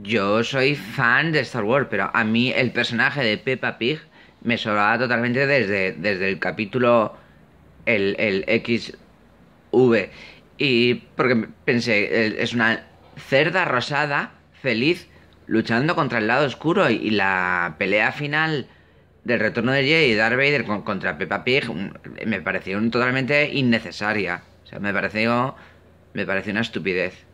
Yo soy fan de Star Wars, pero a mí el personaje de Peppa Pig me sobraba totalmente desde, desde el capítulo el, el XV. Y porque pensé, es una cerda rosada, feliz, luchando contra el lado oscuro y, la pelea final del retorno de Jedi y Darth Vader contra Peppa Pig mm, me pareció totalmente innecesaria. O sea, me pareció, me pareció una estupidez.